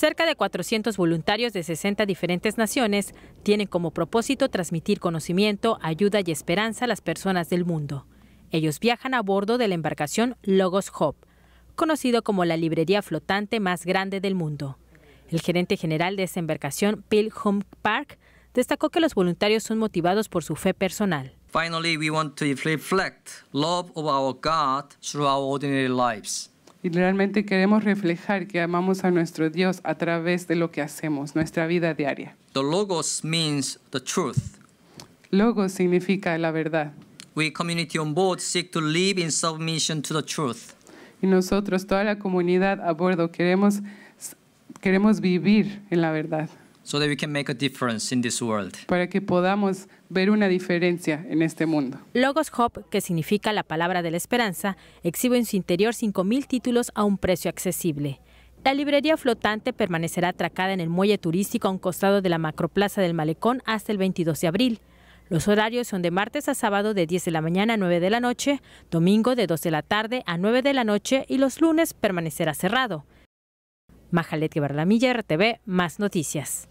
Cerca de 400 voluntarios de 60 diferentes naciones tienen como propósito transmitir conocimiento, ayuda y esperanza a las personas del mundo. Ellos viajan a bordo de la embarcación Logos Hop, conocido como la librería flotante más grande del mundo. El gerente general de esa embarcación, Bill Home Park, destacó que los voluntarios son motivados por su fe personal. Finally, we want to reflect love of our God through our ordinary lives y realmente queremos reflejar que amamos a nuestro Dios a través de lo que hacemos, nuestra vida diaria. The logos significa la verdad. We community on board seek to live in submission to the truth. Y nosotros, toda la comunidad a bordo, queremos, queremos vivir en la verdad. Para que podamos ver una diferencia en este mundo. Logos Hop, que significa la palabra de la esperanza, exhibe en su interior 5.000 títulos a un precio accesible. La librería flotante permanecerá atracada en el muelle turístico a un costado de la macroplaza del Malecón hasta el 22 de abril. Los horarios son de martes a sábado de 10 de la mañana a 9 de la noche, domingo de 2 de la tarde a 9 de la noche y los lunes permanecerá cerrado. Majalet Guevara RTV, más noticias.